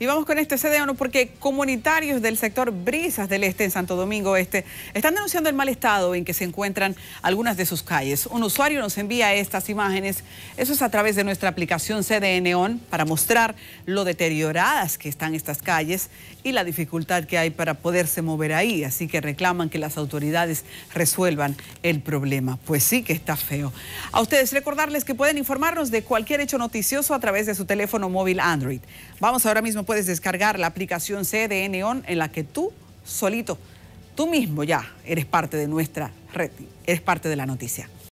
Y vamos con este CDO porque comunitarios del sector Brisas del Este en Santo Domingo Este están denunciando el mal estado en que se encuentran algunas de sus calles. Un usuario nos envía estas imágenes, eso es a través de nuestra aplicación CDN para mostrar lo deterioradas que están estas calles y la dificultad que hay para poderse mover ahí. Así que reclaman que las autoridades resuelvan el problema. Pues sí que está feo. A ustedes recordarles que pueden informarnos de cualquier hecho noticioso a través de su teléfono móvil Android. Vamos ahora mismo puedes descargar la aplicación CDN en la que tú solito, tú mismo ya eres parte de nuestra red, eres parte de la noticia.